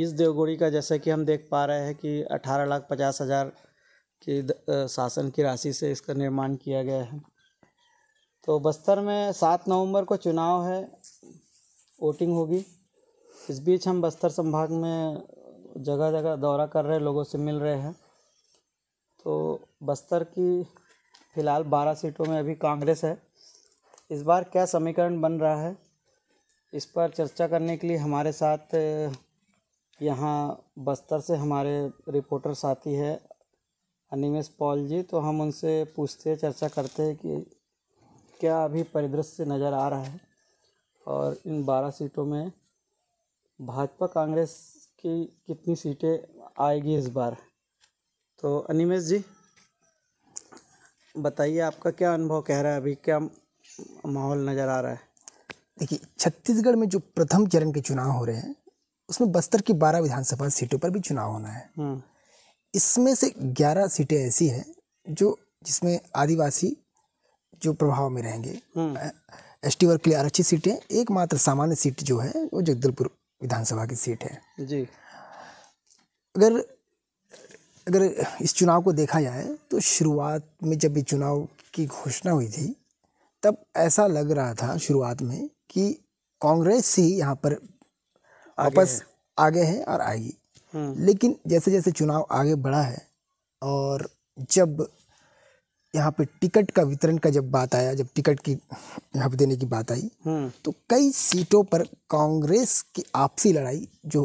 इस देवगोड़ी का जैसा कि हम देख पा रहे हैं कि अठारह लाख पचास हज़ार की शासन की राशि से इसका निर्माण किया गया है तो बस्तर में सात नवंबर को चुनाव है वोटिंग होगी इस बीच हम बस्तर संभाग में जगह जगह दौरा कर रहे लोगों से मिल रहे हैं तो बस्तर की फ़िलहाल बारह सीटों में अभी कांग्रेस है इस बार क्या समीकरण बन रहा है इस पर चर्चा करने के लिए हमारे साथ यहाँ बस्तर से हमारे रिपोर्टर साथी है अनिमेश पॉल जी तो हम उनसे पूछते चर्चा करते हैं कि क्या अभी परिदृश्य नज़र आ रहा है और इन बारह सीटों में भाजपा कांग्रेस की कितनी सीटें आएगी इस बार तो अनिमेश जी बताइए आपका क्या अनुभव कह रहा है अभी क्या माहौल नज़र आ रहा है देखिए छत्तीसगढ़ में जो प्रथम चरण के चुनाव हो रहे हैं उसमें बस्तर की बारह विधानसभा सीटों पर भी चुनाव होना है हम्म। इसमें से ग्यारह सीटें ऐसी हैं जो जिसमें आदिवासी जो प्रभाव में रहेंगे हम्म। एस टी वर्ग के लिए आरक्षित सीटें एकमात्र सामान्य सीट जो है वो जगदलपुर विधानसभा की सीट है जी अगर अगर इस चुनाव को देखा जाए तो शुरुआत में जब ये चुनाव की घोषणा हुई थी तब ऐसा लग रहा था शुरुआत में कि कांग्रेस ही यहाँ पर वापस आगे हैं और आएगी हम्म। लेकिन जैसे जैसे चुनाव आगे बढ़ा है और जब यहाँ पे टिकट का वितरण का जब बात आया जब टिकट की यहाँ पे देने की बात आई हम्म। तो कई सीटों पर कांग्रेस की आपसी लड़ाई जो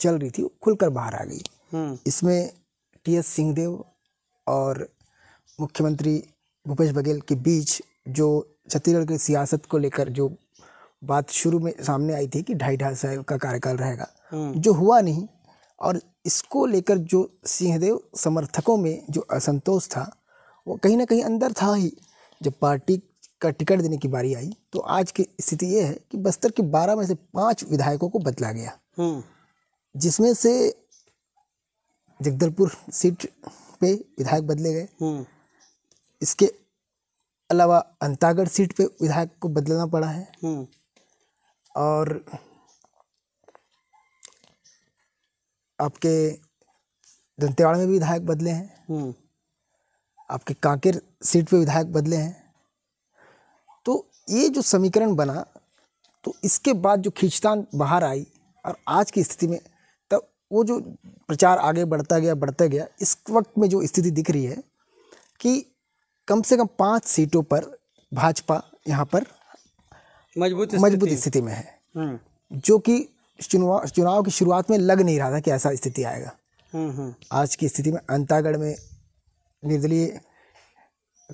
चल रही थी वो खुलकर बाहर आ गई हम्म। इसमें टी एस सिंहदेव और मुख्यमंत्री भूपेश बघेल के बीच जो छत्तीसगढ़ की सियासत को लेकर जो बात शुरू में सामने आई थी कि ढाई ढाई साल का कार्यकाल रहेगा हम्म। जो हुआ नहीं और इसको लेकर जो सिंहदेव समर्थकों में जो असंतोष था वो कहीं ना कहीं अंदर था ही जब पार्टी का टिकट देने की बारी आई तो आज की स्थिति ये है कि बस्तर के बारह में से पांच विधायकों को बदला गया हम्म। जिसमें से जगदलपुर सीट पे विधायक बदले गए हम्म। इसके अलावा अंतागढ़ सीट पे विधायक को बदलना पड़ा है और आपके दंतेवाड़ा में भी विधायक बदले हैं हम्म। आपके कांकेर सीट पे विधायक बदले हैं तो ये जो समीकरण बना तो इसके बाद जो खींचतान बाहर आई और आज की स्थिति में तब वो जो प्रचार आगे बढ़ता गया बढ़ता गया इस वक्त में जो स्थिति दिख रही है कि कम से कम पाँच सीटों पर भाजपा यहाँ पर मजबूत मजबूत स्थिति में है हम्म। जो कि चुनाव चुनाव की शुरुआत में लग नहीं रहा था कि ऐसा स्थिति आएगा हम्म, हम्म। आज की स्थिति में अंतागढ़ में निर्दलीय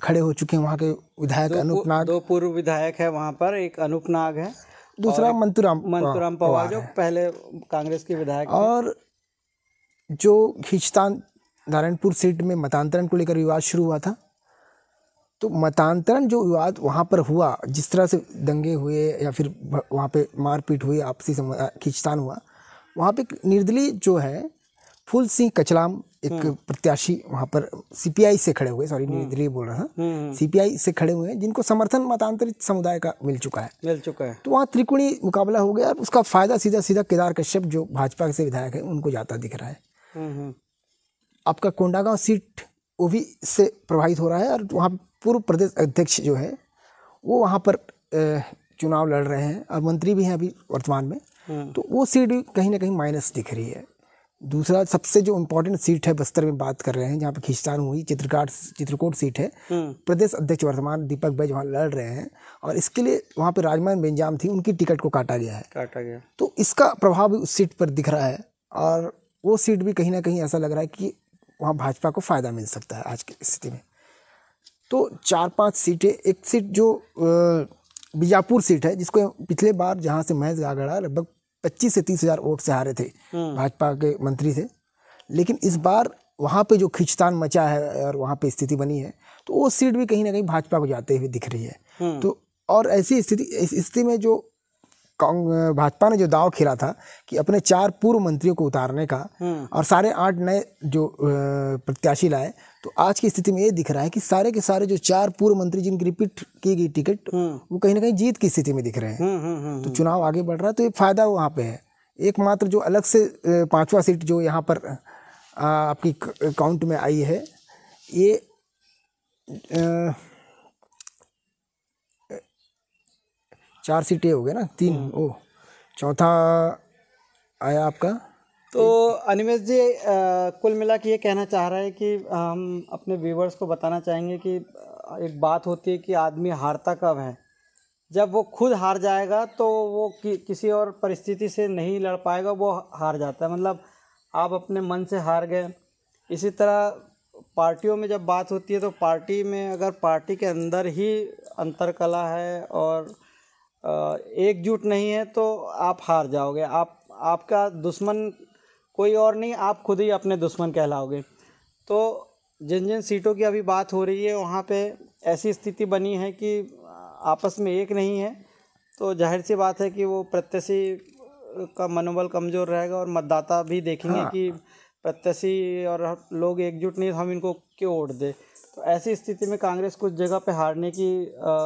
खड़े हो चुके हैं वहाँ के विधायक अनूप नाग दो पूर्व विधायक है वहाँ पर एक अनूप नाग है दूसरा मंतुराम मंतुराम पवार जो पहले कांग्रेस के विधायक और जो खिंचतान नारायणपुर सीट में मतांतरण को लेकर विवाद शुरू हुआ था तो मतांतरण जो विवाद वहाँ पर हुआ जिस तरह से दंगे हुए या फिर वहाँ पे मारपीट हुई आपसी खींचतान हुआ वहाँ पे निर्दलीय जो है फूल सिंह कचलाम एक हम्म। प्रत्याशी वहाँ पर सीपीआई से खड़े हुए सॉरी हम्म। निर्दलीय बोल रहा था हम्म, सीपीआई से खड़े हुए हैं जिनको समर्थन मतांतरित समुदाय का मिल चुका है मिल चुका है तो वहाँ त्रिकोणी मुकाबला हो गया और उसका फायदा सीधा सीधा केदार कश्यप जो भाजपा से विधायक है उनको जाता दिख रहा है आपका कोंडागांव सीट वो भी इससे प्रभावित हो रहा है और वहाँ पूर्व प्रदेश अध्यक्ष जो है वो वहाँ पर चुनाव लड़ रहे हैं और मंत्री भी हैं अभी वर्तमान में हम्म। तो वो सीट कहीं ना कहीं माइनस दिख रही है दूसरा सबसे जो इम्पोर्टेंट सीट है बस्तर में बात कर रहे हैं जहाँ पे खींचतान हुई चित्रकार चित्रकूट सीट है हम्म। प्रदेश अध्यक्ष वर्तमान दीपक बैज वहाँ लड़ रहे हैं और इसके लिए वहाँ पे राजमान बेंजाम थी उनकी टिकट को काटा गया है काटा गया तो इसका प्रभाव भी उस सीट पर दिख रहा है और वो सीट भी कहीं ना कहीं ऐसा लग रहा है कि वहाँ भाजपा को फ़ायदा मिल सकता है आज की स्थिति में तो चार पांच सीटें एक सीट जो बीजापुर सीट है जिसको पिछले बार जहाँ से महेश गागड़ा लगभग पच्चीस से तीस हज़ार वोट से हारे थे हम्म। भाजपा के मंत्री थे लेकिन इस बार वहाँ पे जो खिंचतान मचा है और वहाँ पे स्थिति बनी है तो वो सीट भी कहीं ना कहीं भाजपा को जाते हुए दिख रही है हम्म। तो और ऐसी स्थिति स्थिति में जो भाजपा ने जो दाव खेला था कि अपने चार पूर्व मंत्रियों को उतारने का हम्म। और सारे आठ नए जो प्रत्याशी लाए तो आज की स्थिति में ये दिख रहा है कि सारे के सारे जो चार पूर्व मंत्री जिनकी रिपीट की गई टिकट हम्म। वो कहीं ना कहीं जीत की स्थिति में दिख रहे हैं हम्म, तो चुनाव आगे बढ़ रहा है तो ये फायदा वहाँ पे है एकमात्र जो अलग से पांचवा सीट जो यहाँ पर आपकी काउंट में आई है ये चार सीटें हो गए ना तीन हम्म। ओ चौथा आया आपका तो अनिमेश जी कुल मिला के ये कहना चाह रहा है कि हम अपने व्यूवर्स को बताना चाहेंगे कि एक बात होती है कि आदमी हारता कब है जब वो खुद हार जाएगा तो वो कि, किसी और परिस्थिति से नहीं लड़ पाएगा वो हार जाता है मतलब आप अपने मन से हार गए इसी तरह पार्टियों में जब बात होती है तो पार्टी में अगर पार्टी के अंदर ही अंतरकला है और एकजुट नहीं है तो आप हार जाओगे आप आपका दुश्मन कोई और नहीं आप खुद ही अपने दुश्मन कहलाओगे तो जिन जिन सीटों की अभी बात हो रही है वहाँ पे ऐसी स्थिति बनी है कि आपस में एक नहीं है तो जाहिर सी बात है कि वो प्रत्याशी का मनोबल कमज़ोर रहेगा और मतदाता भी देखेंगे हाँ। कि प्रत्याशी और लोग एकजुट नहीं तो हम इनको क्यों वोट दें तो ऐसी स्थिति में कांग्रेस कुछ जगह पे हारने की आ,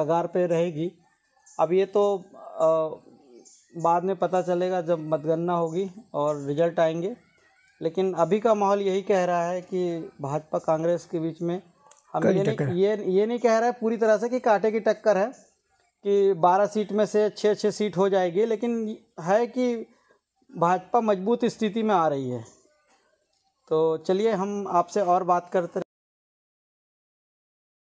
कगार पे रहेगी अब ये तो आ, बाद में पता चलेगा जब मतगणना होगी और रिजल्ट आएंगे लेकिन अभी का माहौल यही कह रहा है कि भाजपा कांग्रेस के बीच में हम ये ये ये नहीं कह रहा है पूरी तरह से कि कांटे की टक्कर है कि 12 सीट में से छः छः सीट हो जाएगी लेकिन है कि भाजपा मजबूत स्थिति में आ रही है तो चलिए हम आपसे और बात करते